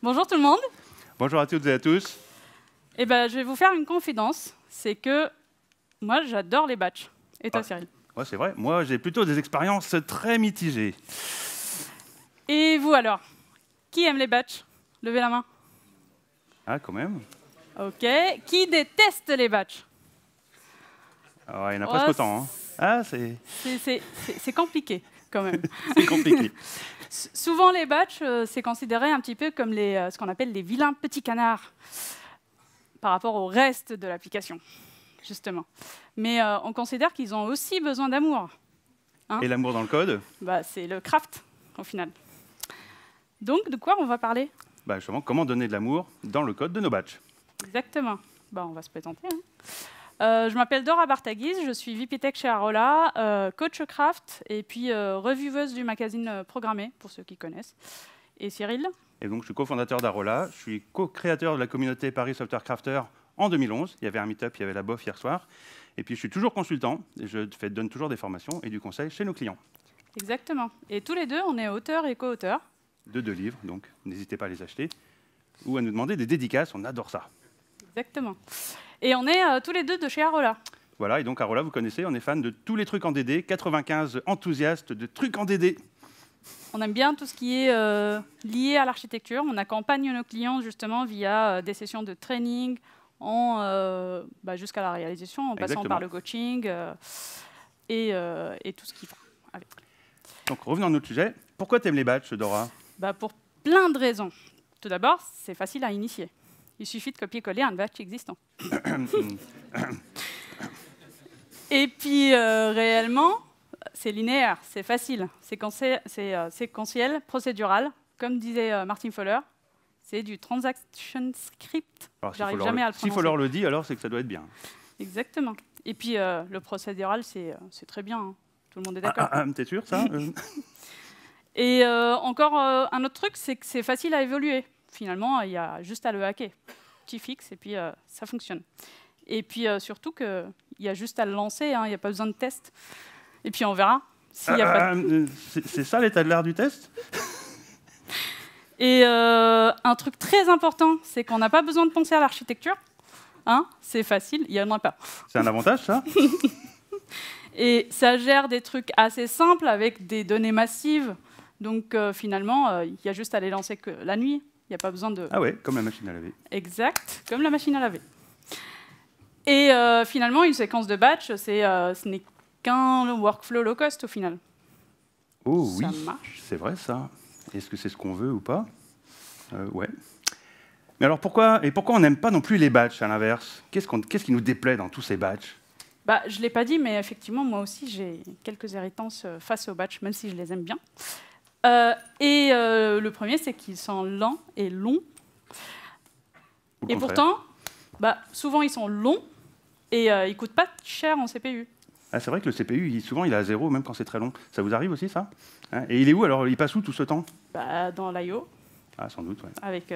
Bonjour tout le monde. Bonjour à toutes et à tous. Eh ben, je vais vous faire une confidence. C'est que moi, j'adore les batchs. Et toi, ah. Cyril c'est vrai. Moi, j'ai plutôt des expériences très mitigées. Et vous alors Qui aime les batchs Levez la main. Ah, quand même. Ok. Qui déteste les batchs ah, Il y en a oh, presque autant. Hein. Ah, c'est... C'est compliqué, quand même. c'est compliqué. Souvent, les batchs, euh, c'est considéré un petit peu comme euh, ce qu'on appelle les vilains petits canards par rapport au reste de l'application, justement. Mais euh, on considère qu'ils ont aussi besoin d'amour. Hein. Et l'amour dans le code bah, C'est le craft, au final. Donc, de quoi on va parler bah Justement, comment donner de l'amour dans le code de nos batchs. Exactement. Bah, on va se présenter. Hein. Euh, je m'appelle Dora Bartaguiz, je suis VP Tech chez Arola, euh, coach craft et puis euh, revueuse du magazine euh, Programmé, pour ceux qui connaissent. Et Cyril Et donc, je suis cofondateur d'Arola, je suis co-créateur de la communauté Paris Software Crafter en 2011. Il y avait un meet-up, il y avait la BOF hier soir. Et puis, je suis toujours consultant, je donne toujours des formations et du conseil chez nos clients. Exactement. Et tous les deux, on est auteur et co-auteur. De deux livres, donc n'hésitez pas à les acheter ou à nous demander des dédicaces, on adore ça. Exactement. Et on est euh, tous les deux de chez Arola. Voilà, et donc Arola, vous connaissez, on est fan de tous les trucs en DD, 95 enthousiastes de trucs en DD. On aime bien tout ce qui est euh, lié à l'architecture. On accompagne nos clients justement via euh, des sessions de training bah, jusqu'à la réalisation, en passant par le coaching et, tout ce qui va Donc revenons à notre sujet. Pourquoi tu aimes les badges, Dora bah, Pour plein de raisons. Tout d'abord, c'est facile à initier. Il suffit de copier-coller un batch existant. Et puis, euh, réellement, c'est linéaire, c'est facile, C'est séquentiel, euh, procédural. Comme disait euh, Martin Fowler, c'est du transaction script. Ah, si jamais le, Fowler le dit, alors c'est que ça doit être bien. Exactement. Et puis, le procédural, c'est très bien. Hein. Tout le monde est ah, d'accord. Ah, ah, T'es sûr, ça Et encore un autre truc, c'est que c'est facile à évoluer. Finalement, il y a juste à le hacker fixe et puis euh, ça fonctionne. Et puis euh, surtout qu'il y a juste à le lancer, hein, il n'y a pas besoin de test. Et puis on verra. pas euh, C'est ça l'état de l'art du test Et un truc très important, c'est qu'on n'a pas besoin de penser à l'architecture. Hein c'est facile, il n'y en a pas. C'est un avantage, ça Et ça gère des trucs assez simples avec des données massives. Donc finalement, il y a juste à les lancer que la nuit. Il n'y a pas besoin de... Ah ouais, comme la machine à laver. Exact, comme la machine à laver. Et euh, finalement, une séquence de batch, c'est euh, ce n'est qu'un workflow low cost au final. Oh ça oui, c'est vrai ça. Est-ce que c'est ce qu'on veut ou pas euh, Ouais. Mais alors pourquoi, et pourquoi on n'aime pas non plus les batchs à l'inverse Qu'est-ce qui nous déplaît dans tous ces batchs bah, je ne l'ai pas dit, mais effectivement, moi aussi, j'ai quelques héritances euh, face aux batchs, même si je les aime bien. Euh, et euh, le premier, c'est qu'ils sont lents et longs. et pourtant, bah, souvent, ils sont longs et euh, ils ne coûtent pas cher en CPU. Ah, c'est vrai que le CPU, souvent, il est à zéro, même quand c'est très long. Ça vous arrive aussi, ça hein Et il est où alors Il passe où tout ce temps bah, Dans l'IO. Ah, sans doute, ouais. Avec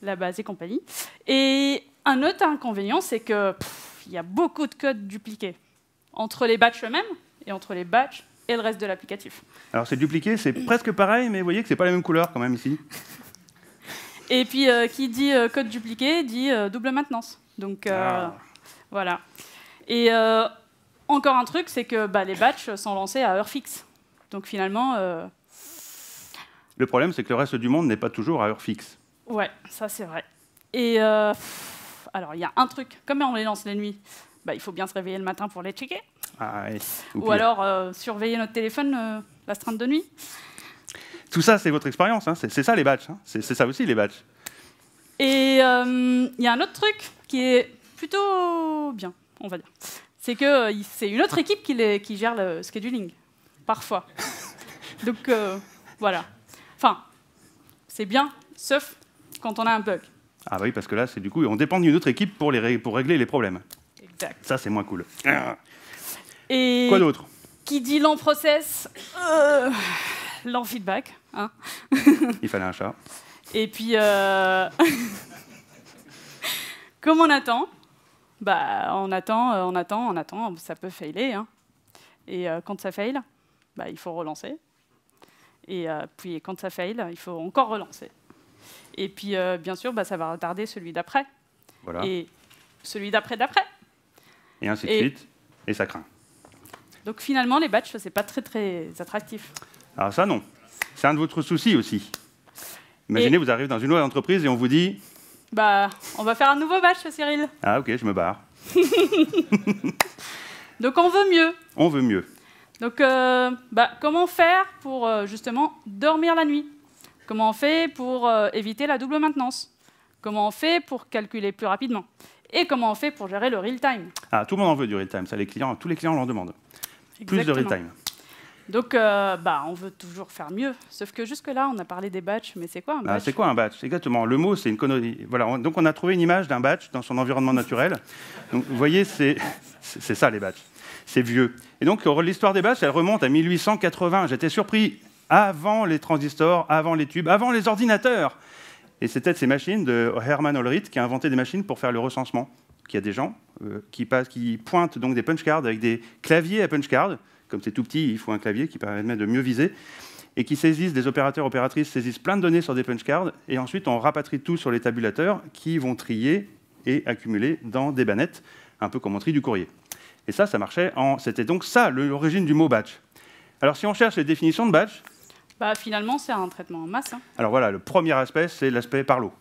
la base et compagnie. Et un autre inconvénient, c'est qu'il y a beaucoup de codes dupliqués entre les batchs eux-mêmes et entre les batchs et le reste de l'applicatif. Alors c'est dupliqué, c'est presque pareil, mais vous voyez que c'est pas la même couleur quand même ici. Et puis euh, qui dit euh, code dupliqué dit euh, double maintenance. Donc ah. voilà. Et encore un truc, c'est que bah, les batchs sont lancés à heure fixe. Donc finalement. Le problème, c'est que le reste du monde n'est pas toujours à heure fixe. Ouais, ça c'est vrai. Et alors il y a un truc, comme on les lance la nuit, bah, il faut bien se réveiller le matin pour les checker. Ah, ah, Ou, alors, euh, surveiller notre téléphone la euh, l'astreinte de nuit Tout ça, c'est votre expérience. Hein. C'est ça, les badges. Hein. C'est ça aussi, les badges. Et euh, il y a un autre truc qui est plutôt bien, on va dire. C'est que c'est une autre équipe qui, qui, gère le scheduling, parfois. Donc, voilà. Enfin, c'est bien, sauf quand on a un bug. Ah bah oui, parce que là, c'est du coup, on dépend d'une autre équipe pour, les pour régler les problèmes. Exact. Ça, c'est moins cool. Et Quoi d'autre Qui dit lent process, euh, feedback. Hein. Il fallait un chat. Et puis, euh, comme on attend, bah, on attend, euh, on attend, on attend, ça peut failer. Hein. Et euh, quand ça faille bah, il faut relancer. Et puis quand ça faille il faut encore relancer. Et puis, bien sûr, bah, ça va retarder celui d'après. Voilà. Et celui d'après d'après. Et ainsi de suite. Et ça craint. Donc finalement, les batchs, c'est pas très très attractif. Alors ah, ça, non. C'est un de votre soucis aussi. Imaginez, vous arrivez dans une nouvelle entreprise et on vous dit... Bah, on va faire un nouveau batch, Cyril. Ah ok, je me barre. Donc on veut mieux. On veut mieux. Donc euh, bah, comment faire pour euh, justement dormir la nuit Comment on fait pour euh, éviter la double maintenance Comment on fait pour calculer plus rapidement Et comment on fait pour gérer le real-time Ah, tout le monde en veut du real-time, ça les clients, tous les clients l'en demandent plus de time. Donc, euh, bah, on veut toujours faire mieux. Sauf que jusque-là, on a parlé des batchs, mais c'est quoi un ah, batch C'est quoi un batch Exactement. Le mot, c'est une connerie. Voilà. donc, on a trouvé une image d'un batch dans son environnement naturel. vous voyez, c'est ça les batchs. C'est vieux. Et donc, l'histoire des batchs, elle remonte à 1880. J'étais surpris. Avant les transistors, avant les tubes, avant les ordinateurs. Et c'était ces machines de Hermann Ulrich qui a inventé des machines pour faire le recensement qu'il y a des gens euh, qui, passent, qui pointent donc des punch cards avec des claviers à punch cards. Comme c'est tout petit, il faut un clavier qui permet de mieux viser. Et qui saisissent, des opérateurs, opératrices saisissent plein de données sur des punch cards. Et ensuite, on rapatrie tout sur les tabulateurs qui vont trier et accumuler dans des bannettes, un peu comme on trie du courrier. Et ça, ça marchait en. C'était donc ça, l'origine du mot batch. Alors, si on cherche les définitions de batch. Bah, finalement, c'est un traitement en masse. Hein. Alors voilà, le premier aspect, c'est l'aspect par l'eau,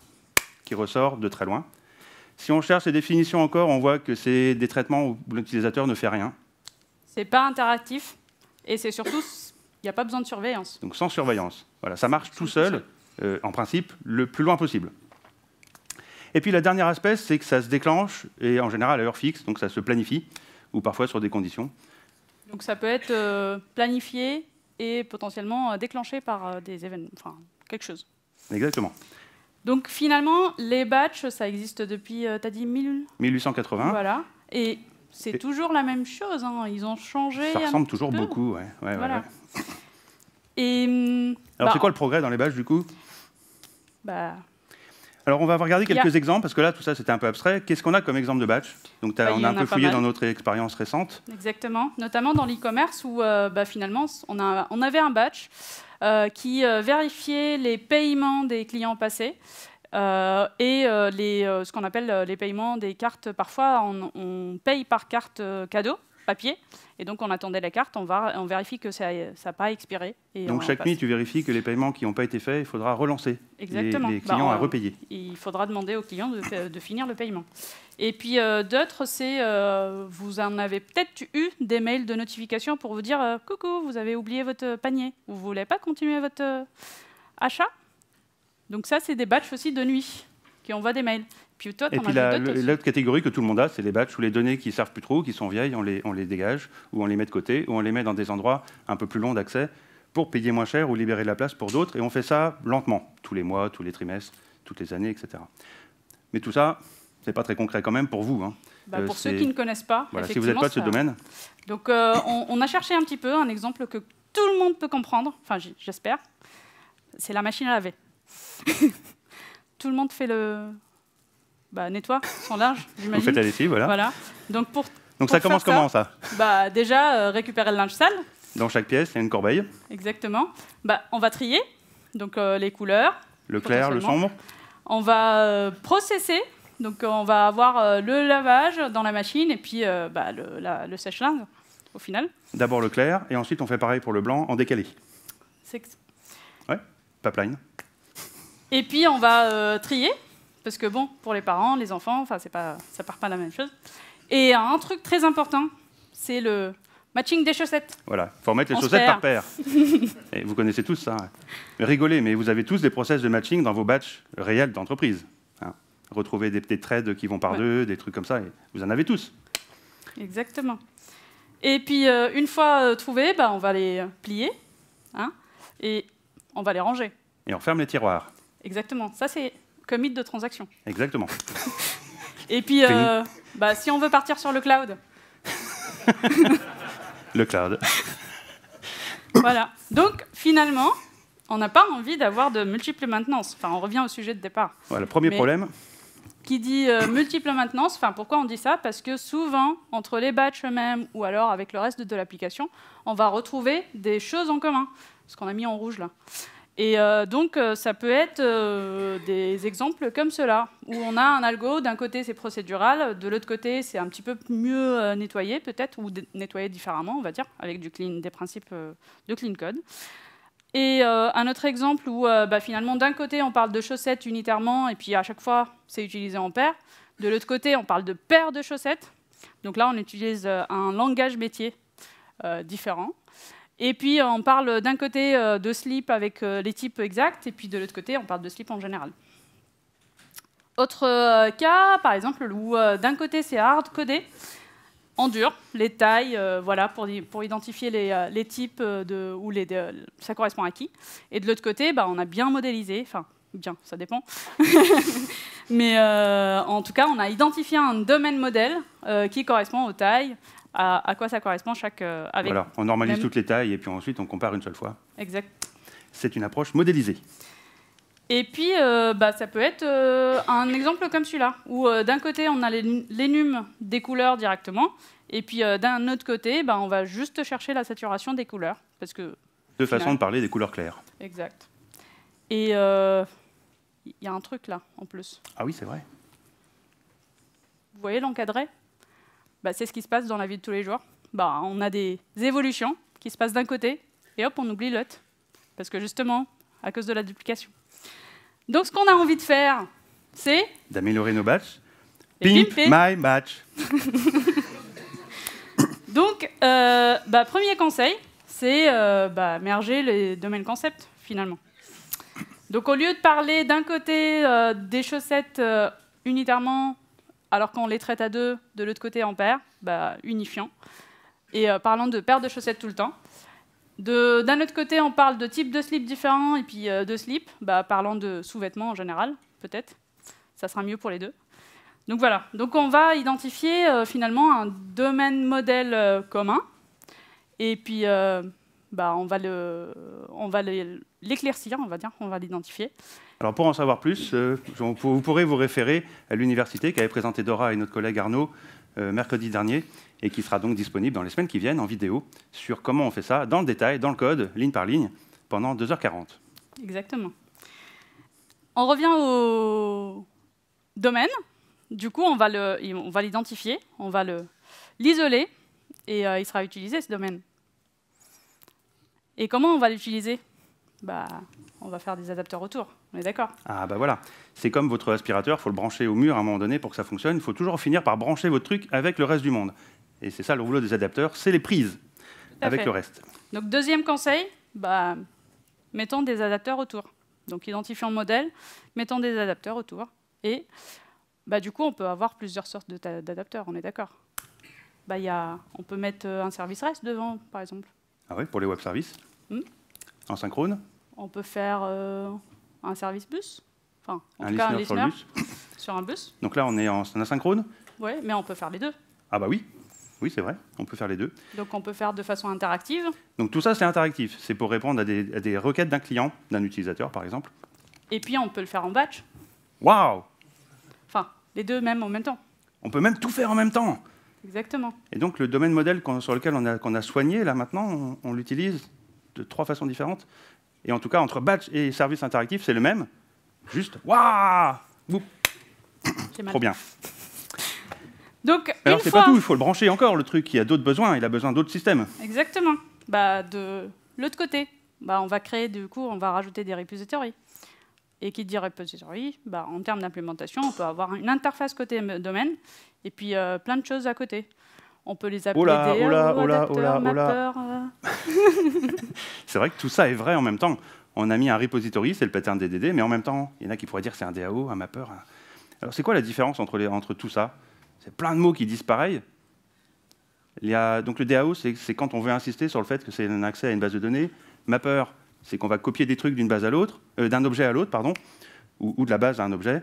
qui ressort de très loin. Si on cherche les définitions encore, on voit que c'est des traitements où l'utilisateur ne fait rien. C'est pas interactif et c'est surtout, il n'y a pas besoin de surveillance. Donc sans surveillance. Voilà, ça marche tout seul, euh, en principe, le plus loin possible. Et puis la dernière aspect, c'est que ça se déclenche, et en général à l'heure fixe, donc ça se planifie, ou parfois sur des conditions. Donc ça peut être euh, planifié et potentiellement euh, déclenché par des événements, enfin quelque chose. Exactement. Donc finalement, les batchs, ça existe depuis, euh, tu as dit, 1880. Voilà. Et c'est toujours la même chose. Hein. Ils ont changé. Ça ressemble toujours beaucoup, ouais. voilà. Et, Alors bah, c'est quoi le progrès dans les batchs du coup bah, alors, on va regarder quelques exemples, parce que là, tout ça, c'était un peu abstrait. Qu'est-ce qu'on a comme exemple de batch Donc, bah, on a un peu fouillé dans notre expérience récente. Exactement, notamment dans l'e-commerce, où euh, finalement, on, avait un batch euh, qui euh, vérifiait les paiements des clients passés. Euh, et ce qu'on appelle les paiements des cartes, parfois on paye par carte cadeau, papier, et donc, on attendait la carte, on, va, on vérifie que ça n'a pas expiré. Et donc, chaque nuit, tu vérifies que les paiements qui n'ont pas été faits, il faudra relancer Exactement. Les, clients bah, à repayer. Il faudra demander aux clients de, euh, finir le paiement. Et puis euh, d'autres, c'est euh, vous en avez peut-être eu des mails de notification pour vous dire coucou, vous avez oublié votre panier, vous ne voulez pas continuer votre achat. Donc ça, c'est des batchs aussi de nuit qui envoient des mails et puis l'autre catégorie que tout le monde a, c'est les batchs où les données qui ne servent plus trop, qui sont vieilles, on les, on les dégage, ou on les met de côté, ou on les met dans des endroits un peu plus longs d'accès pour payer moins cher ou libérer de la place pour d'autres. Et on fait ça lentement, tous les mois, tous les trimestres, toutes les années, etc. Mais tout ça, c'est pas très concret quand même pour vous. Hein. Bah, pour euh, ceux qui ne connaissent pas, si vous n'êtes pas de ce domaine. Donc euh, on a cherché un petit peu un exemple que tout le monde peut comprendre, enfin j'espère, c'est la machine à laver. tout le monde fait le, bah, nettoie, son large, j'imagine. Vous faites la lessive, voilà. Donc, pour, Donc ça commence comment ça, bah, Déjà, euh, récupérer le linge sale. Dans chaque pièce, il y a une corbeille. Exactement. Bah, on va trier, donc euh, les couleurs. Le clair, le sombre. On va euh, processer, donc on va avoir le lavage dans la machine et puis bah, le, le sèche-linge au final. D'abord le clair et ensuite on fait pareil pour le blanc en décalé. C'est... Ouais, pipeline. Et puis on va trier, parce que bon, pour les parents, les enfants, enfin, c'est pas, ça part pas la même chose. Et un truc très important, c'est le matching des chaussettes. Voilà, il faut remettre les chaussettes par paire. Et vous connaissez tous ça. Hein. Rigolez, mais vous avez tous des process de matching dans vos batchs réels d'entreprise. Hein Retrouvez des petits trades qui vont par deux, des trucs comme ça, et vous en avez tous. Exactement. Et puis, euh, une fois euh, trouvés, bah, on va les plier hein, et on va les ranger. Et on ferme les tiroirs. Exactement. Ça, c'est commit de transaction. Exactement. Et puis, euh, bah, si on veut partir sur le cloud. le cloud. voilà. Donc, finalement, on n'a pas envie d'avoir de multiples maintenances. Enfin, on revient au sujet de départ. Voilà, le premier problème. Qui dit euh, multiples maintenances, enfin, pourquoi on dit ça Parce que souvent, entre les batchs eux-mêmes ou alors avec le reste de l'application, on va retrouver des choses en commun. Ce qu'on a mis en rouge là. Et euh, donc, euh, ça peut être euh, des exemples comme cela, où on a un algo, d'un côté c'est procédural, de l'autre côté c'est un petit peu mieux nettoyé peut-être, ou nettoyé différemment, on va dire, avec du clean, des principes de clean code. Et un autre exemple où bah, finalement d'un côté on parle de chaussettes unitairement, et puis à chaque fois c'est utilisé en paire, de l'autre côté on parle de paires de chaussettes, donc là on utilise un langage métier différent. Et puis euh, on parle d'un côté euh, de slip avec euh, les types exacts, et puis de l'autre côté on parle de slip en général. Autre cas, par exemple, où d'un côté c'est hard codé, en dur, les tailles, voilà, pour, pour identifier les, les types de, ou les, ça correspond à qui. Et de l'autre côté, bah, on a bien modélisé, enfin, bien, ça dépend. Mais en tout cas, on a identifié un domaine modèle qui correspond aux tailles, à, quoi ça correspond chaque. Euh, avec voilà, on normalise toutes les tailles et puis ensuite on compare une seule fois. Exact. C'est une approche modélisée. Et puis, euh, bah, ça peut être euh, un exemple comme celui-là, où d'un côté, on a l'énume des couleurs directement, et puis d'un autre côté, bah, on va juste chercher la saturation des couleurs. Parce que, de de parler des couleurs claires. Exact. Et il y a un truc là, en plus. Ah oui, c'est vrai. Vous voyez l'encadré bah, c'est ce qui se passe dans la vie de tous les jours. Bah, on a des évolutions qui se passent d'un côté, et hop, on oublie l'autre, parce que justement, à cause de la duplication. Donc ce qu'on a envie de faire, c'est... D'améliorer nos batchs. Pimp my batch. Donc, euh, bah, premier conseil, c'est euh, merger les domaines concepts, finalement. Donc, au lieu de parler d'un côté euh, des chaussettes euh, unitairement alors qu'on les traite à deux, de l'autre côté en paire, bah, unifiant. Et euh, parlant de paires de chaussettes tout le temps. D'un autre côté, on parle de types de slip différents et puis euh, de slip, bah, parlant de sous-vêtements en général, peut-être. Ça sera mieux pour les deux. Donc voilà, donc on va identifier euh, finalement un domaine modèle commun et puis bah, on va l'éclaircir, on va dire, on va l'identifier. Alors pour en savoir plus, euh, vous pourrez vous référer à l'université qu'avait présenté Dora et notre collègue Arnaud euh, mercredi dernier et qui sera donc disponible dans les semaines qui viennent en vidéo sur comment on fait ça dans le détail, dans le code, ligne par ligne, pendant 2h40. Exactement. On revient au domaine. Du coup, on va l'identifier, on va l'isoler et euh, il sera utilisé ce domaine. Et comment on va l'utiliser bah, On va faire des adapteurs autour. On est d'accord Ah bah voilà. C'est comme votre aspirateur, il faut le brancher au mur à un moment donné pour que ça fonctionne. Il faut toujours finir par brancher votre truc avec le reste du monde. Et c'est ça le rouleau des adapteurs, c'est les prises avec le reste. Donc deuxième conseil, bah, mettons des adapteurs autour. Donc identifiant le modèle, mettons des adapteurs autour. Et bah, du coup, on peut avoir plusieurs sortes d'adapteurs, on est d'accord bah, On peut mettre euh, un service REST devant, par exemple. Ah oui, pour les web services hmm. En synchrone on peut faire, euh, un service bus, enfin, sur, un bus. Donc là, on est en, asynchrone Oui, mais on peut faire les deux. Ah bah oui, oui, c'est vrai, on peut faire les deux. Donc on peut faire de façon interactive. Donc tout ça, c'est interactif. C'est pour répondre à des, requêtes d'un client, d'un utilisateur, par exemple. Et puis on peut le faire en batch. Waouh Enfin, les deux même en même temps. On peut même tout faire en même temps. Exactement. Et donc le domaine modèle sur lequel on a, qu'on a soigné, là maintenant, on l'utilise de trois façons différentes. Et en tout cas, entre batch et service interactif, c'est le même. Juste, waouh Trop bien. Donc, Alors, c'est fois... pas tout, il faut le brancher encore, le truc. Il a d'autres besoins, il a besoin d'autres systèmes. Exactement. Bah, de l'autre côté, bah, on va créer, du coup, on va rajouter des repositories. Et qui dit repository, bah, en termes d'implémentation, on peut avoir une interface côté domaine et puis euh, plein de choses à côté. On peut les appeler oula, euh. c'est vrai que tout ça est vrai en même temps. On a mis un repository, c'est le pattern DDD, mais en même temps, il y en a qui pourraient dire c'est un DAO, un mapper. Alors c'est quoi la différence entre, les, entre tout ça C'est plein de mots qui disent pareil. Il a, donc le DAO, c'est quand on veut insister sur le fait que c'est un accès à une base de données. Mapper, c'est qu'on va copier des trucs d'une base à l'autre, euh, d'un objet à l'autre, pardon, ou, de la base à un objet.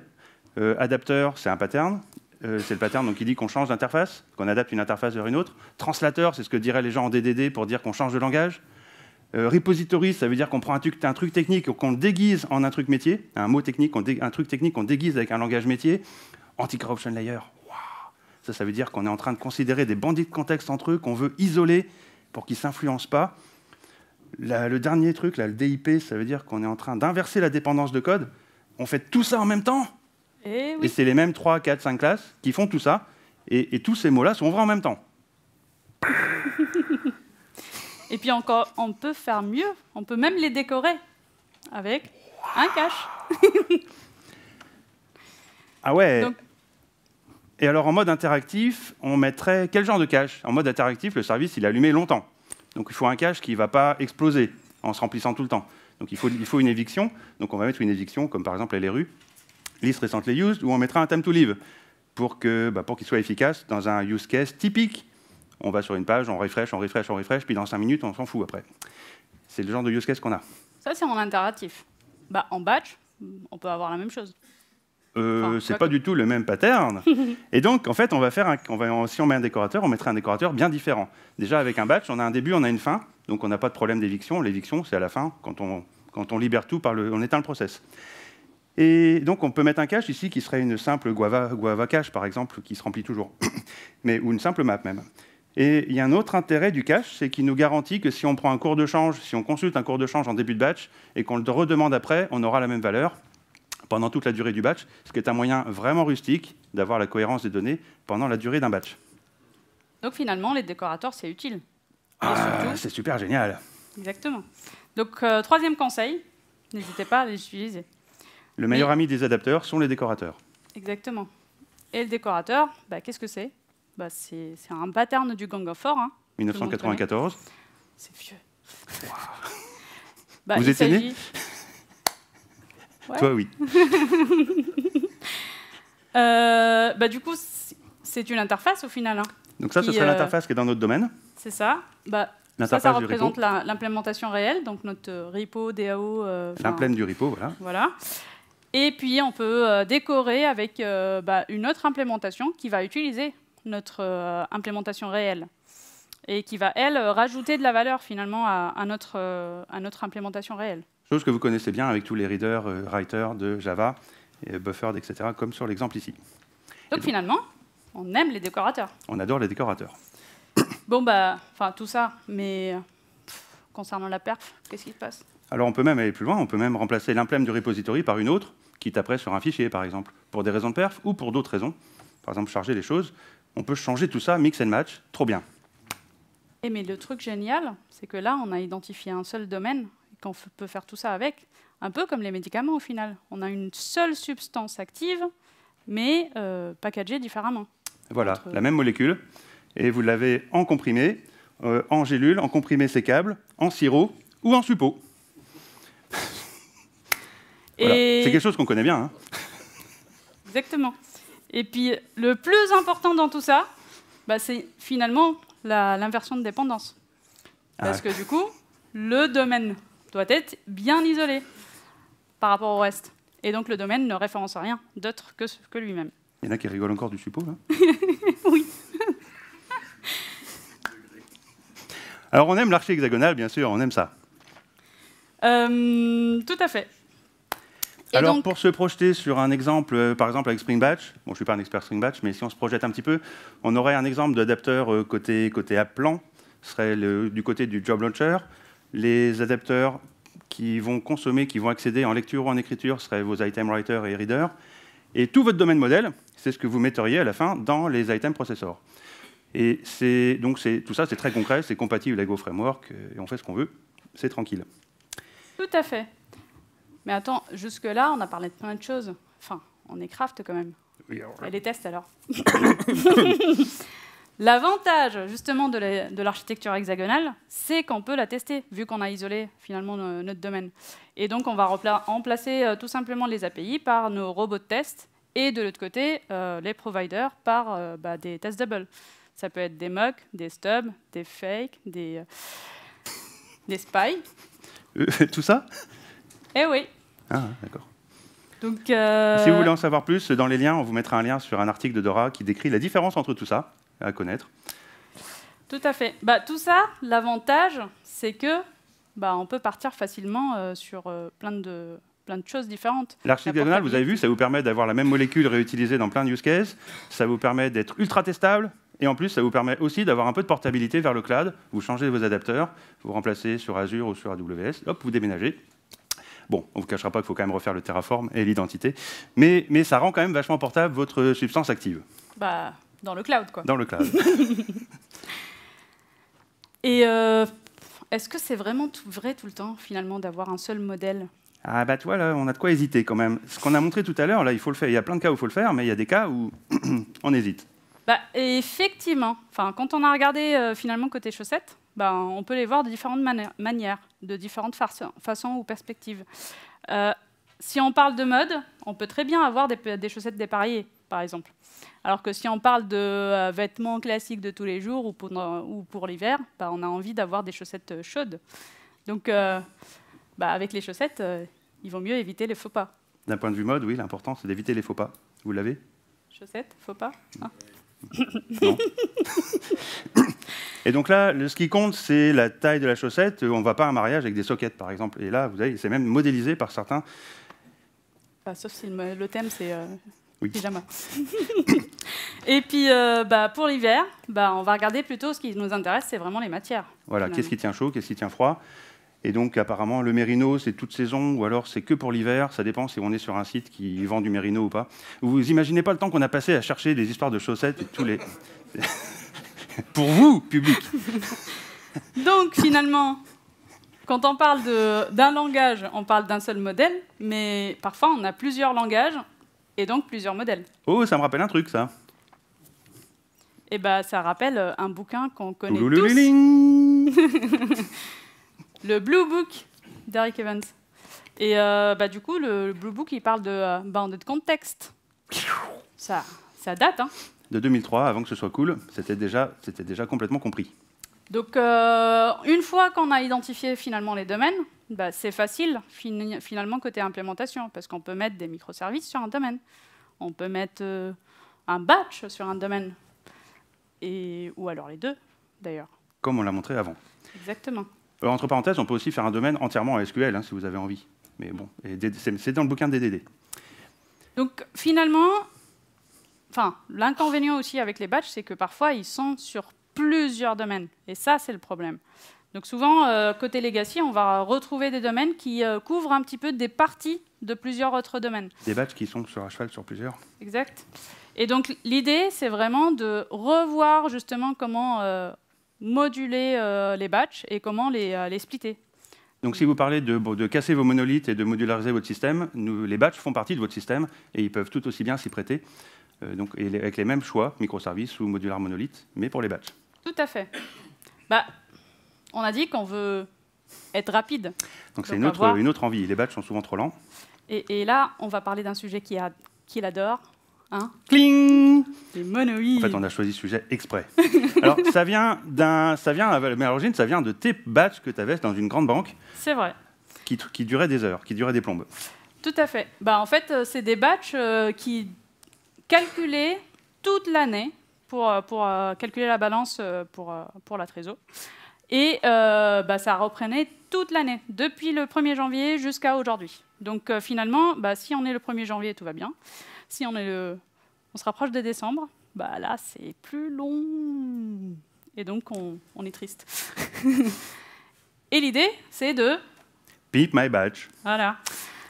Euh, adapteur, c'est un pattern. Euh, c'est le pattern qui dit qu'on change d'interface, qu'on adapte une interface vers une autre. Translateur, c'est ce que diraient les gens en DDD pour dire qu'on change de langage. Euh, repository, ça veut dire qu'on prend un truc, technique ou qu'on déguise en un truc métier, un mot technique, un truc technique qu'on déguise avec un langage métier. Anti-corruption layer, Ça, veut dire qu'on est en train de considérer des bandits de contexte entre eux, qu'on veut isoler pour qu'ils ne s'influencent pas. le dernier truc, le DIP, ça veut dire qu'on est en train d'inverser la dépendance de code. On fait tout ça en même temps eh et, c'est les mêmes 3, 4, 5 classes qui font tout ça. Et, tous ces mots-là sont vrais en même temps. et puis encore, on peut faire mieux. On peut même les décorer avec un cache. ah ouais et alors en mode interactif, on mettrait quel genre de cache En mode interactif, le service, il est allumé longtemps. Donc il faut un cache qui ne va pas exploser en se remplissant tout le temps. Donc il faut, il une éviction. Donc on va mettre une éviction, comme par exemple les rues list recently used, où on mettra un time to live bah, pour qu'il soit efficace dans un use case typique. On va sur une page, on refresh, on refresh, on refresh, puis dans 5 minutes, on s'en fout après. C'est le genre de use case qu'on a. Ça, c'est en interactif. Bah, en batch, on peut avoir la même chose. Euh, c'est pas du tout le même pattern. et donc, en fait, on va faire on va, si on met un décorateur, on mettra un décorateur bien différent. Déjà, avec un batch, on a un début, on a une fin, donc on n'a pas de problème d'éviction. L'éviction, c'est à la fin, quand on, libère tout, par le, on éteint le process. Et donc on peut mettre un cache ici qui serait une simple guava, cache, par exemple, qui se remplit toujours, mais, ou une simple map même. Et il y a un autre intérêt du cache, c'est qu'il nous garantit que si on prend un cours de change, si on consulte un cours de change en début de batch et qu'on le redemande après, on aura la même valeur pendant toute la durée du batch, ce qui est un moyen vraiment rustique d'avoir la cohérence des données pendant la durée d'un batch. Donc finalement, les décorateurs, c'est utile. Ah, c'est super génial. Exactement. Donc euh, troisième conseil, n'hésitez pas à les utiliser. Le meilleur ami des adapteurs sont les décorateurs. Exactement. Et le décorateur, bah, qu'est-ce que c'est bah, C'est un pattern du Gang of Four. 1994. Hein, c'est vieux. Vous étiez bah, né Toi, oui. Euh, bah, du coup, c'est une interface au final. Hein, donc ça, ce serait euh, l'interface qui est dans notre domaine. C'est ça. Bah, ça, ça représente l'implémentation réelle, donc notre euh, repo, DAO. Euh, du repo, voilà. Voilà. Et puis, on peut euh, décorer avec euh, bah, une autre implémentation qui va utiliser notre euh, implémentation réelle et qui va, elle, rajouter de la valeur finalement à, notre, à notre implémentation réelle. Chose que vous connaissez bien avec tous les readers, writers de Java, et buffered, etc., comme sur l'exemple ici. Donc, finalement, on aime les décorateurs. On adore les décorateurs. Bon, bah, enfin, tout ça, mais concernant la perf, qu'est-ce qui se passe Alors, on peut même aller plus loin, on peut même remplacer l'implème du repository par une autre, qui après sur un fichier, par exemple, pour des raisons de perf ou pour d'autres raisons. Par exemple, charger les choses. On peut changer tout ça, mix and match, trop bien. Et mais le truc génial, c'est que là, on a identifié un seul domaine qu'on peut faire tout ça avec, un peu comme les médicaments au final. On a une seule substance active, mais euh, packagée différemment. Voilà, la même molécule. Et vous l'avez en comprimé, euh, en gélule, en comprimé sécable, en sirop ou en suppôt. C'est quelque chose qu'on connaît bien. Hein. Exactement. Et puis, le plus important dans tout ça, bah, c'est finalement l'inversion de dépendance. Ah Parce que du coup, le domaine doit être bien isolé par rapport au reste. Et donc, le domaine ne référence rien d'autre que, que lui-même. Il y en a qui rigolent encore du suppôt, hein. là Oui. Alors, on aime l'archi hexagonal, bien sûr, on aime ça. Euh, tout à fait. Alors, pour se projeter sur un exemple, euh, par exemple avec Spring Batch, bon, je ne suis pas un expert Spring Batch, mais si on se projette un petit peu, on aurait un exemple d'adapteur euh, côté, côté plan, ce serait du côté du job launcher. Les adapteurs qui vont consommer, qui vont accéder en lecture ou en écriture, seraient vos item writer et reader. Et tout votre domaine modèle, c'est ce que vous metteriez à la fin dans les Item processors. Et donc tout ça, c'est très concret, c'est compatible avec Go Framework, euh, et on fait ce qu'on veut, c'est tranquille. Tout à fait. Mais attends, jusque-là, on a parlé de plein de choses. Enfin, on est craft quand même. Et les tests alors L'avantage justement de l'architecture hexagonale, c'est qu'on peut la tester, vu qu'on a isolé finalement notre domaine. Et donc on va remplacer euh, tout simplement les API par nos robots de test, et de l'autre côté, euh, les providers par euh, bah, des tests double. Ça peut être des mocks, des stubs, des fakes, des, des spies. tout ça eh oui. Ah, d'accord. Donc, euh, Si vous voulez en savoir plus, dans les liens, on vous mettra un lien sur un article de Dora qui décrit la différence entre tout ça à connaître. Tout à fait. Bah, tout ça, l'avantage, c'est que bah, on peut partir facilement euh, sur euh, plein, de, plein de choses différentes. L'archive diagonale, vous avez vu, ça vous permet d'avoir la même molécule réutilisée dans plein de use cases, ça vous permet d'être ultra testable, et en plus, ça vous permet aussi d'avoir un peu de portabilité vers le cloud. Vous changez vos adapteurs, vous remplacez sur Azure ou sur AWS, hop, vous déménagez, Bon, on ne vous cachera pas qu'il faut quand même refaire le Terraform et l'identité. Mais, mais ça rend quand même vachement portable votre substance active. Bah, dans le cloud, quoi. Dans le cloud. et euh, est-ce que c'est vraiment tout vrai tout le temps, finalement, d'avoir un seul modèle ah bah toi là, on a de quoi hésiter quand même. Ce qu'on a montré tout à l'heure, là, il faut le faire. Il y a plein de cas où il faut le faire, mais il y a des cas où on hésite. Bah effectivement. Enfin, quand on a regardé euh, finalement côté chaussettes, ben, on peut les voir de différentes manières, de différentes façons ou perspectives. Euh, si on parle de mode, on peut très bien avoir des, chaussettes dépareillées, par exemple. Alors que si on parle de euh, vêtements classiques de tous les jours ou pour, euh, l'hiver, ben, on a envie d'avoir des chaussettes chaudes. Donc, ben, avec les chaussettes, il vaut mieux éviter les faux pas. D'un point de vue mode, oui, l'important, c'est d'éviter les faux pas. Vous l'avez Chaussettes, faux pas non. Et donc là, ce qui compte, c'est la taille de la chaussette. On ne va pas à un mariage avec des sockets, par exemple. Et là, vous voyez, c'est même modélisé par certains. Bah, sauf si le thème, c'est euh, pyjama. et puis, euh, bah, pour l'hiver, bah, on va regarder plutôt ce qui nous intéresse, c'est vraiment les matières. Voilà, qu'est-ce qui tient chaud, qu'est-ce qui tient froid et donc, apparemment, le mérino, c'est toute saison, ou alors c'est que pour l'hiver. Ça dépend si on est sur un site qui vend du mérino ou pas. Vous imaginez pas le temps qu'on a passé à chercher des histoires de chaussettes et tous les. Pour vous, public. Donc finalement, quand on parle d'un langage, on parle d'un seul modèle, mais parfois on a plusieurs langages et donc plusieurs modèles. Oh, ça me rappelle un truc, ça. Eh bien, ça rappelle euh, un bouquin qu'on connaît tous. le Blue Book d'Eric Evans. Et euh, bah, du coup, le, Blue Book, il parle de euh, bah, de contexte. Ça, ça date, hein de 2003, avant que ce soit cool, c'était déjà, déjà complètement compris. Donc, euh, une fois qu'on a identifié finalement les domaines, bah, c'est facile finalement côté implémentation, parce qu'on peut mettre des microservices sur un domaine, on peut mettre euh, un batch sur un domaine, et, ou alors les deux d'ailleurs. Comme on l'a montré avant. Exactement. Euh, entre parenthèses, on peut aussi faire un domaine entièrement en hein, SQL, si vous avez envie. Mais bon, c'est dans le bouquin DDD. Donc finalement, enfin, l'inconvénient aussi avec les batchs, c'est que parfois, ils sont sur plusieurs domaines. Et ça, c'est le problème. Donc souvent, euh, côté legacy, on va retrouver des domaines qui euh, couvrent un petit peu des parties de plusieurs autres domaines. Des batchs qui sont sur un cheval sur plusieurs. Exact. Et donc l'idée, c'est vraiment de revoir justement comment euh, moduler les batchs et comment les, splitter. Donc si vous parlez de, de, casser vos monolithes et de modulariser votre système, nous, les batchs font partie de votre système et ils peuvent tout aussi bien s'y prêter. Euh, donc, avec les mêmes choix, microservices ou modular monolithe, mais pour les batchs. Tout à fait. Bah, on a dit qu'on veut être rapide. Donc c'est une, une, autre envie. Les batchs sont souvent trop lents. Et, là, on va parler d'un sujet qu'il qui adore. Hein Cling Les monoïdes. En fait, on a choisi ce sujet exprès. alors, ça vient d'un, ça vient, mais à l'origine, ça vient de tes batchs que tu avais dans une grande banque. C'est vrai. Qui, qui duraient des heures, qui duraient des plombes. Tout à fait. Bah, en fait, euh, c'est des batchs euh, qui calculer toute l'année pour, euh, pour euh, calculer la balance euh, pour, pour la trésor. Et bah, ça reprenait toute l'année, depuis le 1er janvier jusqu'à aujourd'hui. Donc finalement, bah, si on est le 1er janvier, tout va bien. Si on, est le... on se rapproche de décembre, bah, là, c'est plus long. Et donc, on, on est triste. Et l'idée, c'est de... peep my badge. Voilà.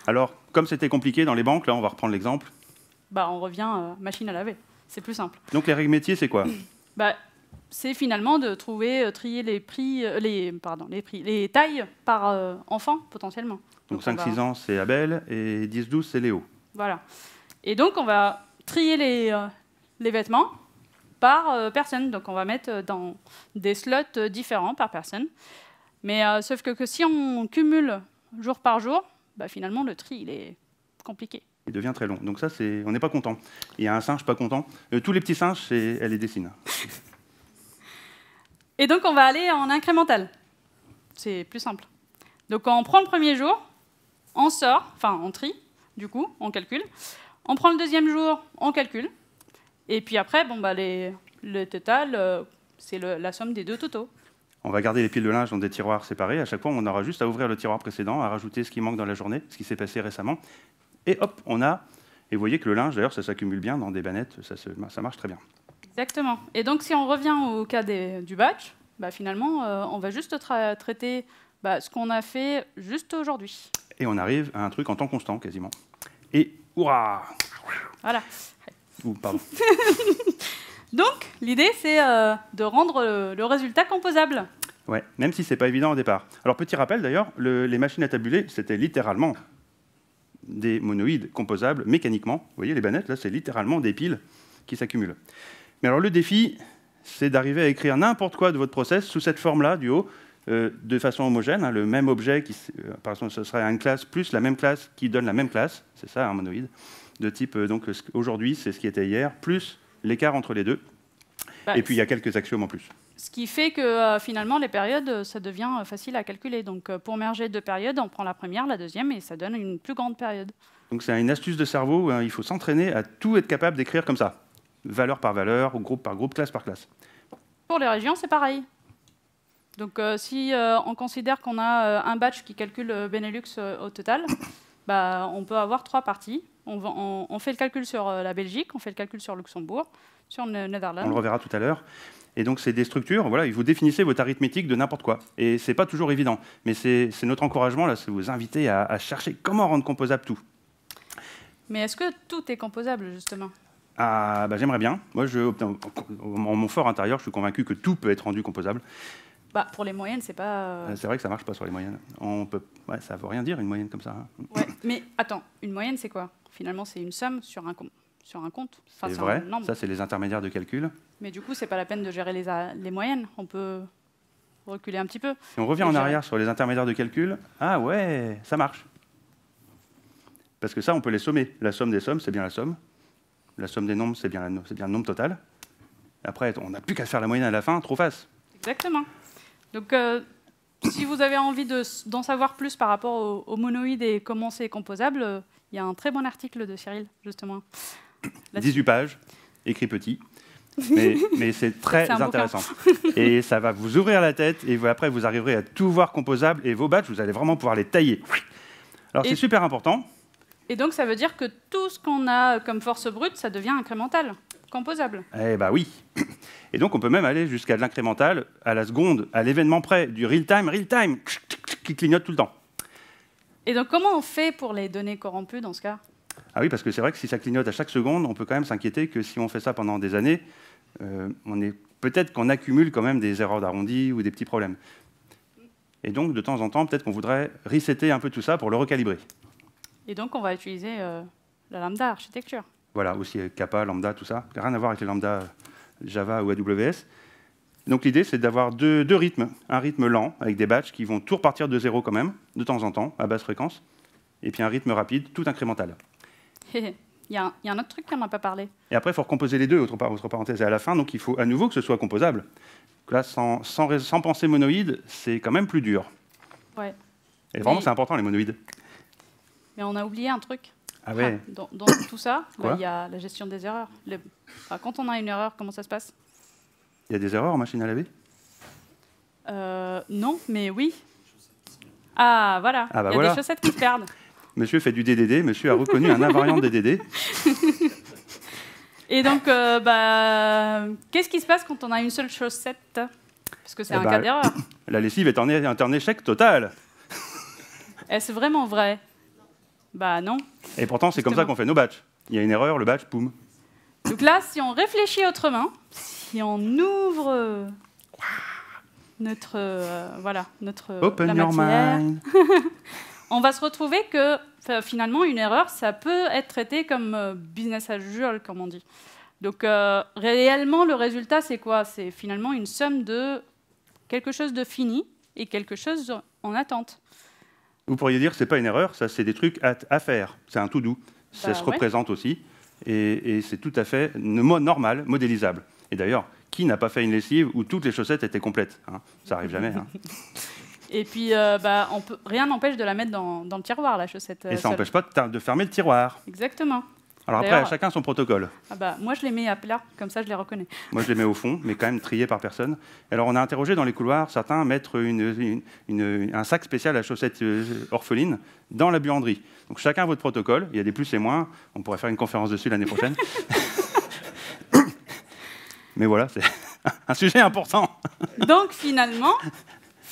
Alors, comme c'était compliqué dans les banques, là, on va reprendre l'exemple, bah, on revient euh, machine à laver. C'est plus simple. Donc les règles métiers, c'est quoi bah, C'est finalement de trouver, euh, trier les prix, euh, les, pardon, les prix, les tailles par enfant potentiellement. Donc, 5-6 ans, c'est Abel, et 10-12, c'est Léo. Voilà. Et donc on va trier les, les vêtements par personne. Donc on va mettre dans des slots différents par personne. Mais sauf que, si on cumule jour par jour, bah, finalement le tri, il est compliqué il devient très long. Donc ça, c'est, on n'est pas content. Il y a un singe pas content. Euh, tous les petits singes, elle les dessine. Et donc on va aller en incrémental. C'est plus simple. Donc on prend le premier jour, on sort, enfin on trie, du coup, on calcule. On prend le deuxième jour, on calcule. Et puis après, bon, bah, les, le total, euh, c'est la somme des deux totaux. On va garder les piles de linge dans des tiroirs séparés. À chaque fois, on aura juste à ouvrir le tiroir précédent, à rajouter ce qui manque dans la journée, ce qui s'est passé récemment, et hop, on a. Et vous voyez que le linge, d'ailleurs, ça s'accumule bien dans des bannettes, ça, marche très bien. Exactement. Et donc, si on revient au cas du batch, bah, finalement, euh, on va juste traiter bah, ce qu'on a fait juste aujourd'hui. Et on arrive à un truc en temps constant, quasiment. Et hurrah Voilà. pardon. donc, l'idée, c'est euh, de rendre le, résultat composable. Ouais, même si c'est pas évident au départ. Alors petit rappel d'ailleurs, les machines à tabuler, c'était littéralement des monoïdes composables mécaniquement. Vous voyez, les banettes, là, c'est littéralement des piles qui s'accumulent. Mais alors, le défi, c'est d'arriver à écrire n'importe quoi de votre process sous cette forme-là, du haut, euh, de façon homogène. Hein, le même objet, qui, euh, par exemple, ce serait une classe plus la même classe qui donne la même classe. C'est ça, un monoïde. De type, euh, donc, aujourd'hui, c'est ce qui était hier, plus l'écart entre les deux. Bah, Et puis, il y a quelques axiomes en plus. Ce qui fait que euh, finalement, les périodes, euh, ça devient euh, facile à calculer. Donc pour merger deux périodes, on prend la première, la deuxième, et ça donne une plus grande période. Donc c'est une astuce de cerveau, hein. il faut s'entraîner à tout être capable d'écrire comme ça, valeur par valeur, groupe par groupe, classe par classe. Pour les régions, c'est pareil. Donc si on considère qu'on a un batch qui calcule Benelux au total, bah, on peut avoir trois parties. On, fait le calcul sur la Belgique, on fait le calcul sur Luxembourg, sur le Netherlands. On le reverra tout à l'heure. Et donc, c'est des structures, voilà, vous définissez votre arithmétique de n'importe quoi. Et ce n'est pas toujours évident. Mais c'est notre encouragement, là, c'est vous inviter à, chercher comment rendre composable tout. Mais est-ce que tout est composable, justement ah, bah, J'aimerais bien. Moi, en mon fort intérieur, je suis convaincu que tout peut être rendu composable. Bah, pour les moyennes, c'est pas. Euh, ah, c'est vrai que ça marche pas sur les moyennes. On peut, ouais, ça veut rien dire une moyenne comme ça. Hein. Ouais, mais attends, une moyenne, c'est quoi Finalement, c'est une somme sur un, sur un compte. c'est vrai, ça c'est les intermédiaires de calcul. Mais du coup, c'est pas la peine de gérer les, moyennes, on peut reculer un petit peu. Si on revient en arrière sur les intermédiaires de calcul, ah ouais, ça marche. Parce que ça, on peut les sommer. La somme des sommes, c'est bien la somme. La somme des nombres, c'est bien, le nombre total. Après, on n'a plus qu'à faire la moyenne à la fin, trop face. Exactement. Donc, euh, si vous avez envie d'en savoir plus par rapport au monoïde monoïdes et comment c'est composable, euh, il y a un très bon article de Cyril, justement, 18 pages, écrit petit. Mais, c'est très intéressant. Et ça va vous ouvrir la tête, et vous, après, vous arriverez à tout voir composable, et vos badges, vous allez vraiment pouvoir les tailler. Alors, c'est super important. Et donc, ça veut dire que tout ce qu'on a comme force brute, ça devient incrémental, composable. Eh ben oui. Et donc, on peut même aller jusqu'à de l'incrémental, à la seconde, à l'événement près, du real-time, real-time, qui clignote tout le temps. Et donc, comment on fait pour les données corrompues dans ce cas ah oui, parce que c'est vrai que si ça clignote à chaque seconde, on peut quand même s'inquiéter que si on fait ça pendant des années, euh, on est peut-être qu'on accumule quand même des erreurs d'arrondi ou des petits problèmes. Et donc, de temps en temps, peut-être qu'on voudrait resetter un peu tout ça pour le recalibrer. Et donc, on va utiliser euh, la lambda architecture. Voilà, aussi kappa, lambda, tout ça. Rien à voir avec les lambda euh, Java ou AWS. Donc l'idée, c'est d'avoir deux, rythmes. Un rythme lent, avec des batchs qui vont tout repartir de zéro quand même, de temps en temps, à basse fréquence. Et puis un rythme rapide, tout incrémental. il y, a un, autre truc qu'on n'a pas parlé. Et après, il faut recomposer les deux, autre, parenthèse. à la fin, donc, il faut à nouveau que ce soit composable. Là, sans, sans, penser monoïde, c'est quand même plus dur. Ouais. Et vraiment, c'est important, les monoïdes. Mais on a oublié un truc. Ah ouais. Ah, dans, tout ça, il y a la gestion des erreurs. quand on a une erreur, comment ça se passe Il y a des erreurs en machine à laver euh, Non, mais oui. Ah, voilà. Ah bah il y a des chaussettes qui se perdent. Monsieur fait du DDD, monsieur a reconnu un invariant DDD. Et donc, euh, bah, qu'est-ce qui se passe quand on a une seule chaussette Parce que c'est eh un bah, cas d'erreur. La lessive est un échec total. Est-ce vraiment vrai Bah non. Et pourtant, c'est comme ça qu'on fait nos batchs. Il y a une erreur, le batch, poum. Donc là, si on réfléchit autrement, si on ouvre notre euh, voilà notre Open on va se retrouver que finalement, une erreur, ça peut être traité comme euh, business as usual, comme on dit. Donc euh, réellement, le résultat, c'est quoi C'est finalement une somme de quelque chose de fini et quelque chose en attente. Vous pourriez dire, que c'est pas une erreur, ça, c'est des trucs à, faire. C'est un tout doux. Bah ça se représente aussi et, c'est tout à fait normal, modélisable. Et d'ailleurs, qui n'a pas fait une lessive où toutes les chaussettes étaient complètes hein? Ça arrive jamais. Hein. Et puis, euh, bah, on peut, rien n'empêche de la mettre dans, le tiroir, la chaussette. Et euh, ça n'empêche pas de, fermer le tiroir. Exactement. Alors après, chacun son protocole. Ah bah, moi, je les mets à plat, comme ça, je les reconnais. Moi, je les mets au fond, mais quand même triés par personne. Alors, on a interrogé dans les couloirs certains mettre une, un sac spécial à chaussettes euh, orphelines dans la buanderie. Donc, chacun a votre protocole. Il y a des plus et moins. On pourrait faire une conférence dessus l'année prochaine. mais voilà, c'est un sujet important. Donc, finalement,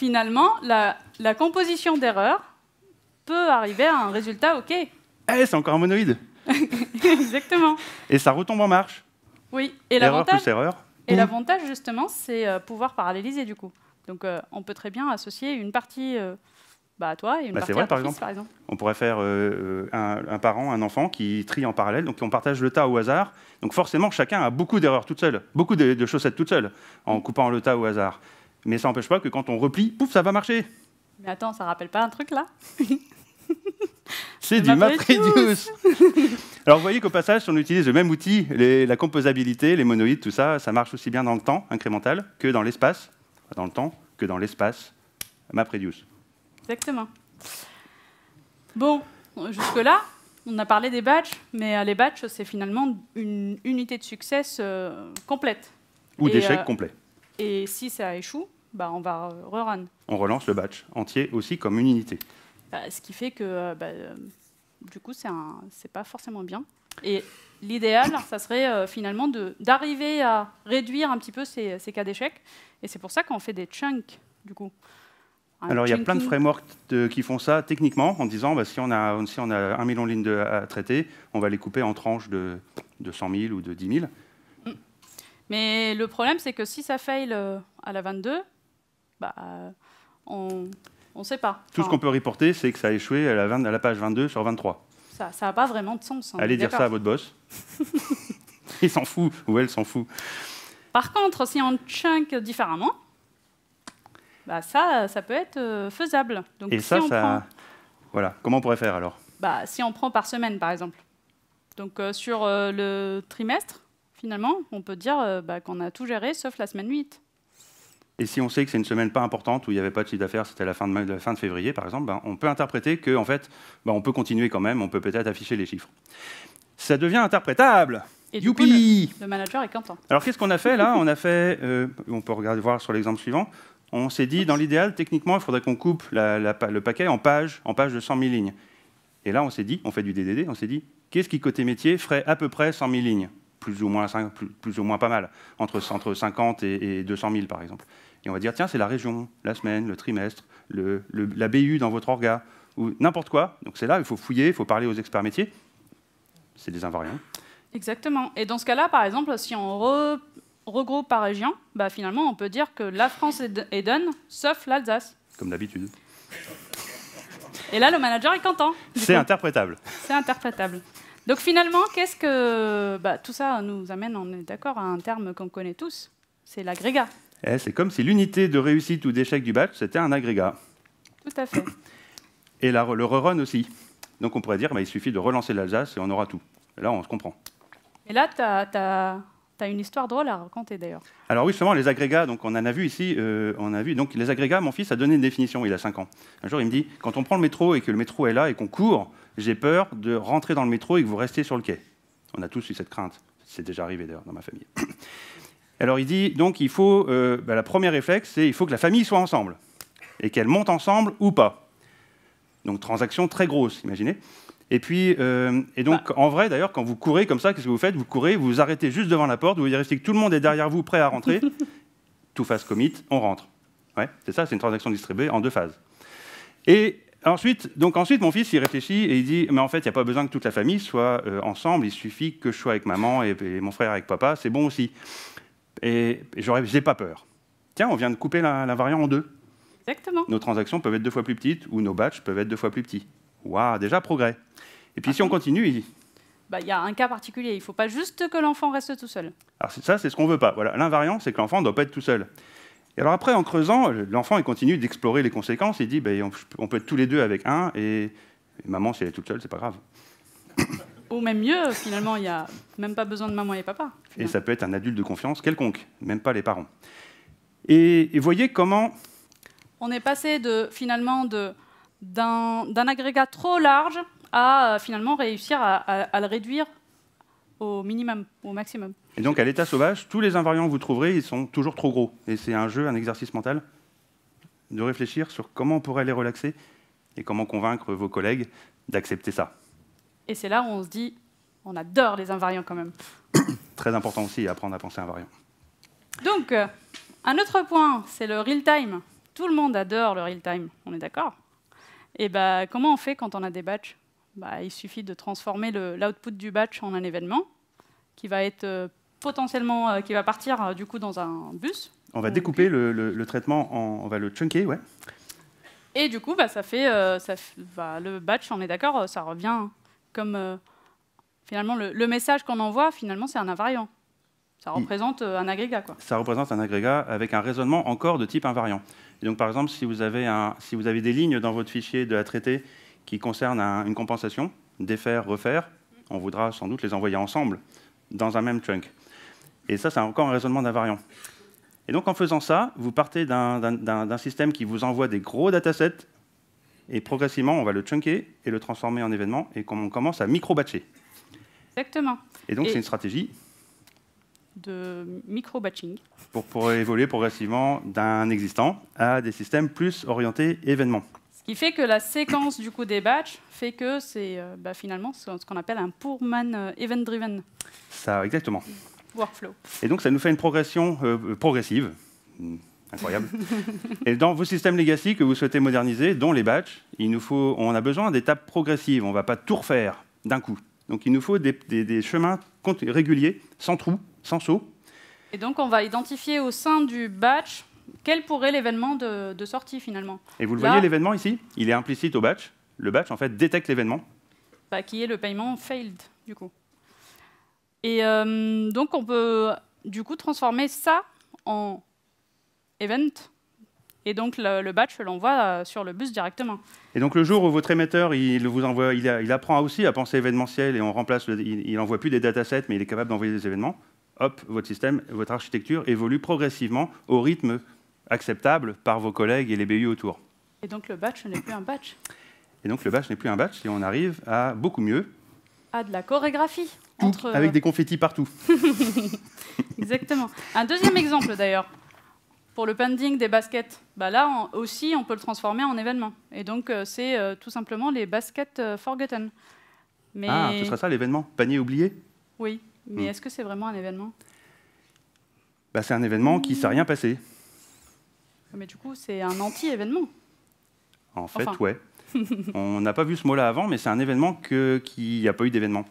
finalement, la, composition d'erreurs peut arriver à un résultat OK. Eh, c'est encore un monoïde Exactement. Et ça retombe en marche. Oui, et l'avantage, Et l'avantage, justement, c'est euh, pouvoir paralléliser, du coup. Donc, euh, on peut très bien associer une partie euh, bah, à toi et une bah, partie vrai, à par, fils, exemple. par exemple. On pourrait faire un, parent, un enfant qui trie en parallèle, donc on partage le tas au hasard. Donc, forcément, chacun a beaucoup d'erreurs toute seule, beaucoup de, de chaussettes toutes seule en mm. coupant le tas au hasard. Mais ça n'empêche pas que quand on replie, pouf, ça va marcher. Mais attends, ça rappelle pas un truc là C'est du MapReduce. Alors vous voyez qu'au passage, si on utilise le même outil, la composabilité, les monoïdes, tout ça, ça marche aussi bien dans le temps incrémental que dans l'espace, dans le temps, que dans l'espace MapReduce. Exactement. Bon, jusque-là, on a parlé des batchs, mais euh, les batchs, c'est finalement une unité de succès euh, complète. Ou d'échec euh, complet. Et si ça échoue, bah, on va rerun. On relance le batch entier aussi comme une unité. Bah, ce qui fait que euh, bah, euh, du coup, c'est pas forcément bien. Et l'idéal, ça serait euh, finalement d'arriver à réduire un petit peu ces, cas d'échec. Et c'est pour ça qu'on fait des chunks, du coup. Alors, il y a plein de frameworks qui font ça techniquement, en disant bah, si, on a, si on a un million de lignes de, à traiter, on va les couper en tranches de, de 100 000 ou de 10 000. Mais le problème, c'est que si ça fail euh, à la 22, bah, euh, on ne sait pas. Tout ce qu'on peut reporter, c'est que ça a échoué à la, à la page 22 sur 23. Ça n'a pas vraiment de sens. Hein, Allez dire ça à votre boss. Il s'en fout, ou elle s'en fout. Par contre, si on chunk différemment, bah, ça, ça peut être euh, faisable. Et ça, Voilà. Comment on pourrait faire alors bah, Si on prend par semaine, par exemple. Donc sur le trimestre, finalement, on peut dire euh, bah, qu'on a tout géré sauf la semaine 8. Et si on sait que c'est une semaine pas importante où il n'y avait pas de chiffre d'affaires, c'était la, la, fin de février par exemple, ben, on peut interpréter qu'en en fait, ben, on peut continuer quand même, on peut peut-être afficher les chiffres. Ça devient interprétable. Et Youpi du le, manager est content. Alors qu'est-ce qu'on a fait là On a fait, euh, on peut regarder voir sur l'exemple suivant. On s'est dit, dans l'idéal, techniquement, il faudrait qu'on coupe le paquet en pages, en pages de 100 000 lignes. Et là, on s'est dit, on fait du DDD, on s'est dit, qu'est-ce qui côté métier ferait à peu près 100 000 lignes plus ou moins, plus, ou moins pas mal, entre, 50 et, 200 000 par exemple. Et on va dire, tiens, c'est la région, la semaine, le trimestre, la BU dans votre orga, ou n'importe quoi. Donc c'est là, il faut fouiller, il faut parler aux experts métiers. C'est des invariants. Exactement. Et dans ce cas-là, par exemple, si on regroupe par région, bah, finalement, on peut dire que la France est donne, sauf l'Alsace. Comme d'habitude. Et là, le manager est content. C'est interprétable. C'est interprétable. Donc finalement, qu'est-ce que bah, tout ça nous amène, on est d'accord, à un terme qu'on connaît tous, c'est l'agrégat. Eh, c'est comme si l'unité de réussite ou d'échec du batch, c'était un agrégat. Tout à fait. Et le rerun aussi. Donc on pourrait dire, bah, il suffit de relancer l'Alsace et on aura tout. là, on se comprend. Et là, tu as, tu as une histoire drôle à raconter d'ailleurs. Alors oui, justement, les agrégats, donc on en a vu ici, euh, on a vu, donc les agrégats, mon fils a donné une définition, il a 5 ans. Un jour, il me dit, quand on prend le métro et que le métro est là et qu'on court, j'ai peur de rentrer dans le métro et que vous restiez sur le quai. On a tous eu cette crainte. C'est déjà arrivé d'ailleurs dans ma famille. Alors il dit, donc il faut, euh, bah, la première réflexe, c'est il faut que la famille soit ensemble et qu'elle monte ensemble ou pas. Donc transaction très grosse, imaginez. Et puis, euh, et donc, bah. en vrai, d'ailleurs, quand vous courez comme ça, qu'est-ce que vous faites Vous courez, vous vous arrêtez juste devant la porte, vous vérifiez que tout le monde est derrière vous, prêt à rentrer. tout face commit, on rentre. Ouais, c'est ça, c'est une transaction distribuée en deux phases. Et ensuite, donc ensuite, mon fils, il réfléchit et il dit, mais en fait, il n'y a pas besoin que toute la famille soit euh, ensemble, il suffit que je sois avec maman et, mon frère avec papa, c'est bon aussi. Et, et j'aurais, j'ai pas peur. Tiens, on vient de couper la, la variante en deux. Exactement. Nos transactions peuvent être deux fois plus petites ou nos batchs peuvent être deux fois plus petits. Waouh, déjà progrès. Et puis si on continue, il dit... bah, y a un cas particulier, il ne faut pas juste que l'enfant reste tout seul. Alors ça, c'est ce qu'on veut pas. Voilà, L'invariant, c'est que l'enfant ne doit pas être tout seul. Et alors après, en creusant, l'enfant il continue d'explorer les conséquences, il dit, bah, on peut être tous les deux avec un, et, maman, si elle est toute seule, c'est pas grave. Ou même mieux, finalement, il n'y a même pas besoin de maman et papa. Et ça peut être un adulte de confiance quelconque, même pas les parents. Et, et voyez comment... On est passé de, finalement de d'un agrégat trop large à euh, finalement réussir à, le réduire au minimum, au maximum. Et donc à l'état sauvage, tous les invariants que vous trouverez, ils sont toujours trop gros. Et c'est un jeu, un exercice mental de réfléchir sur comment on pourrait les relaxer et comment convaincre vos collègues d'accepter ça. Et c'est là où on se dit, on adore les invariants quand même. Très important aussi, apprendre à penser invariant. Donc, euh, un autre point, c'est le real-time. Tout le monde adore le real-time, on est d'accord et bah, comment on fait quand on a des batchs bah, Il suffit de transformer l'output du batch en un événement qui va être euh, potentiellement, euh, qui va partir euh, du coup dans un bus. On va découper le, traitement, on va le chunker, ouais. Et du coup, bah, ça fait, ça, bah, le batch, on est d'accord, ça revient comme finalement le, le message qu'on envoie, finalement, c'est un invariant. Ça hmm. représente euh, un agrégat, quoi. Ça représente un agrégat avec un raisonnement encore de type invariant. donc, par exemple, si vous avez, des lignes dans votre fichier de la traiter qui concernent une compensation, défaire, refaire, on voudra sans doute les envoyer ensemble dans un même chunk. Et ça, c'est encore un raisonnement d'invariant. Et donc, en faisant ça, vous partez d'un système qui vous envoie des gros datasets, et progressivement, on va le chunker et le transformer en événement, et on commence à micro-batcher. Exactement. Et donc, c'est une stratégie de micro-batching. Pour, pour évoluer progressivement d'un existant à des systèmes plus orientés événements. Ce qui fait que la séquence du coup des batchs fait que c'est euh, bah, finalement ce qu'on appelle un Poorman man euh, event-driven. Ça, exactement. Workflow. Et donc ça nous fait une progression euh, progressive, hmm, incroyable. et dans vos systèmes legacy que vous souhaitez moderniser, dont les batchs, il nous faut, on a besoin d'étapes progressives. On ne va pas tout refaire d'un coup. Donc il nous faut des, des chemins réguliers, sans trous, sans sous. Et donc on va identifier au sein du batch quel pourrait l'événement de, sortie finalement. Et vous le voyez l'événement ici Il est implicite au batch. Le batch en fait détecte l'événement. Bah, qui est le paiement failed du coup. Et euh, donc on peut du coup transformer ça en event. Et donc le, batch l'envoie euh, sur le bus directement. Et donc le jour où votre émetteur, il, vous envoie, il, il apprend aussi à penser événementiel et on remplace, il envoie plus des datasets, mais il est capable d'envoyer des événements votre système, votre architecture évolue progressivement au rythme acceptable par vos collègues et les BU autour. Et donc le batch n'est plus un batch Et donc le batch n'est plus un batch et on arrive à beaucoup mieux. À de la chorégraphie. Euh, avec des confettis partout. Exactement. Un deuxième exemple d'ailleurs. Pour le pending des baskets, bah là aussi on peut le transformer en événement. Et donc euh, c'est euh, tout simplement les baskets forgotten. Mais... Ah, ce sera ça l'événement Panier oublié Oui, mais hmm. est-ce que c'est vraiment un événement bah, C'est un événement qui ne s'est hmm. rien passé. Ah, mais du coup, c'est un anti-événement. En fait, oui. ouais. on n'a pas vu ce mot-là avant, mais c'est un événement qui n'y a pas eu d'événement.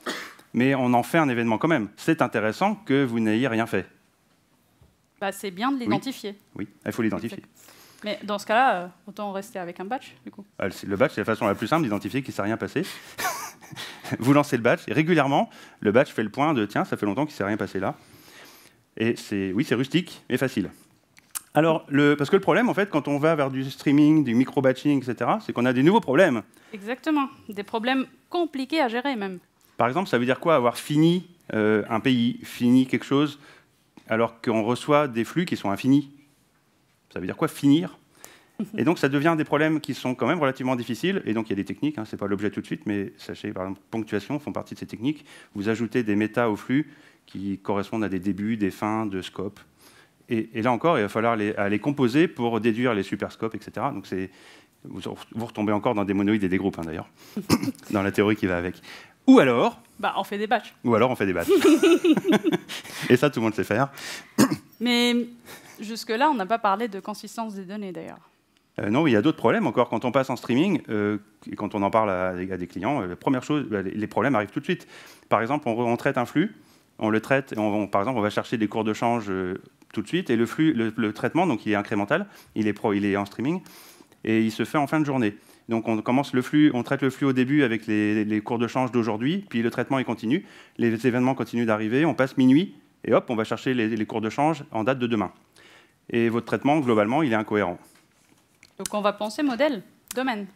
Mais on en fait un événement quand même. C'est intéressant que vous n'ayez rien fait. Bah, c'est bien de l'identifier. Oui. il faut l'identifier. Mais dans ce cas-là, euh, autant rester avec un batch, du coup. Bah, le batch, c'est la façon la plus simple d'identifier qu'il ne s'est rien passé. vous lancez le batch, et régulièrement, le batch fait le point de tiens, ça fait longtemps qu'il ne s'est rien passé là. Et c'est, oui, c'est rustique, mais facile. Alors, le, parce que le problème, en fait, quand on va vers du streaming, du micro-batching, etc., c'est qu'on a des nouveaux problèmes. Exactement, des problèmes compliqués à gérer même. Par exemple, ça veut dire quoi avoir fini euh, un pays, fini quelque chose, alors qu'on reçoit des flux qui sont infinis Ça veut dire quoi finir Et donc, ça devient des problèmes qui sont quand même relativement difficiles. Et donc, il y a des techniques, hein, ce n'est pas l'objet tout de suite, mais sachez, par exemple, ponctuation font partie de ces techniques. Vous ajoutez des méta au flux qui correspondent à des débuts, des fins, de scopes. Et, là encore, il va falloir les, composer pour déduire les superscopes, etc. Donc, vous, vous retombez encore dans des monoïdes et des groupes, hein, d'ailleurs, dans la théorie qui va avec. Ou alors. Bah, on fait des batchs. Ou alors, on fait des batchs. et ça, tout le monde sait faire. mais jusque-là, on n'a pas parlé de consistance des données, d'ailleurs. Euh, non, il y a d'autres problèmes encore. Quand on passe en streaming, euh, quand on en parle à, des clients, euh, la première chose, bah, les problèmes arrivent tout de suite. Par exemple, on, traite un flux, on le traite, par exemple, on va chercher des cours de change tout de suite, et le traitement, donc il est incrémental, il est, en streaming, et il se fait en fin de journée. Donc on commence le flux, on traite le flux au début avec les, cours de change d'aujourd'hui, puis le traitement est continu, les événements continuent d'arriver, on passe minuit, et hop, on va chercher les cours de change en date de demain. Et votre traitement, globalement, il est incohérent. Donc on va penser modèle, domaine.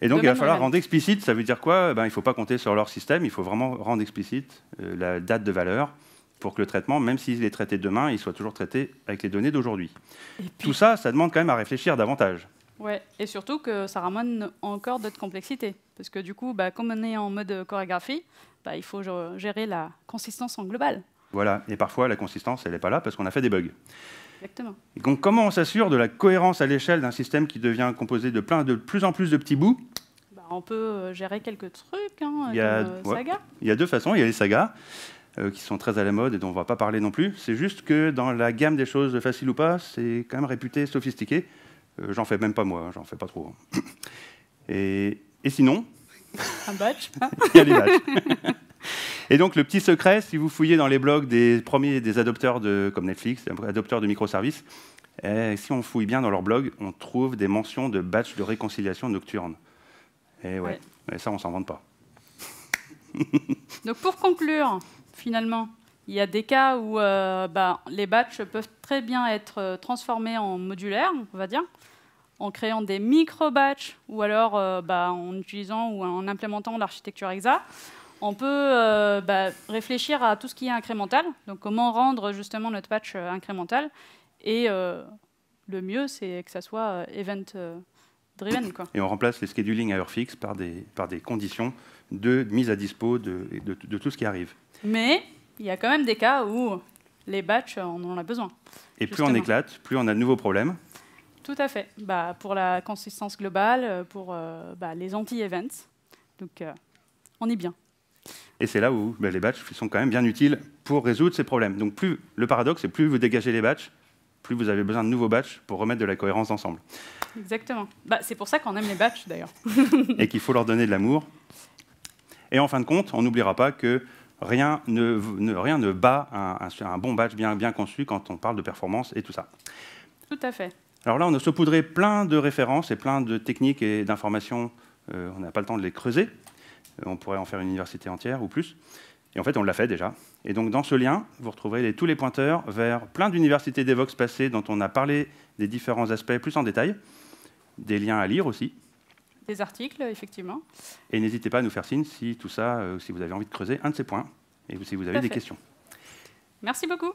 Et donc il va falloir rendre explicite, ça veut dire quoi eh ben, Il ne faut pas compter sur leur système, il faut vraiment rendre explicite euh, la date de valeur pour que le traitement, même s'il est traité demain, il soit toujours traité avec les données d'aujourd'hui. Tout ça, ça demande quand même à réfléchir davantage. Ouais, et surtout que ça ramène encore d'autres complexités. Parce que du coup, bah, comme on est en mode chorégraphie, bah, il faut gérer la consistance en global. Voilà, et parfois la consistance, elle n'est pas là parce qu'on a fait des bugs. Exactement. donc comment on s'assure de la cohérence à l'échelle d'un système qui devient composé de, plein, de plus en plus de petits bouts bah, On peut euh, gérer quelques trucs, hein, il, y a, euh, il y a deux façons, il y a les sagas euh, qui sont très à la mode et dont on ne va pas parler non plus. C'est juste que dans la gamme des choses faciles ou pas, c'est quand même réputé sophistiqué. j'en fais même pas moi, hein, j'en fais pas trop. Hein. et, sinon, un badge. Il y a les badges. Et donc, le petit secret, si vous fouillez dans les blogs des premiers des adopteurs de, comme Netflix, des adopteurs de microservices, eh, si on fouille bien dans leurs blogs, on trouve des mentions de batch de réconciliation nocturne. Et eh ouais, ça, on s'en vante pas. Donc pour conclure, finalement, il y a des cas où euh, bah, les batchs peuvent très bien être euh, transformés en modulaires, on va dire, en créant des micro-batchs ou alors euh, bah, en utilisant ou en implémentant l'architecture EXA on peut euh, bah, réfléchir à tout ce qui est incrémental, donc comment rendre justement notre patch euh, incrémental. Et euh, le mieux, c'est que ça soit event driven. Et on remplace les scheduling à heure fixe par des, par des conditions de mise à dispo de, tout ce qui arrive. Mais il y a quand même des cas où les batchs, on en a besoin. Et plus on éclate, plus on a de nouveaux problèmes. Tout à fait. Bah, pour la consistance globale, pour bah, les anti-events. Donc, on est bien. Et c'est là où ben, les batchs sont quand même bien utiles pour résoudre ces problèmes. Donc plus le paradoxe, c'est plus vous dégagez les batchs, plus vous avez besoin de nouveaux batchs pour remettre de la cohérence ensemble. Exactement. Bah, c'est pour ça qu'on aime les batchs, d'ailleurs. et qu'il faut leur donner de l'amour. Et en fin de compte, on n'oubliera pas que rien ne, bat un, bon batch bien, bien conçu quand on parle de performance et tout ça. Tout à fait. Alors là, on a saupoudré plein de références et plein de techniques et d'informations. Euh, on n'a pas le temps de les creuser on pourrait en faire une université entière ou plus. Et en fait, on l'a fait déjà. Et donc, dans ce lien, vous retrouverez tous les pointeurs vers plein d'universités d'Evox passées dont on a parlé des différents aspects plus en détail, des liens à lire aussi. Des articles, effectivement. Et n'hésitez pas à nous faire signe si tout ça, euh, si vous avez envie de creuser un de ces points et si vous avez des questions. Merci beaucoup.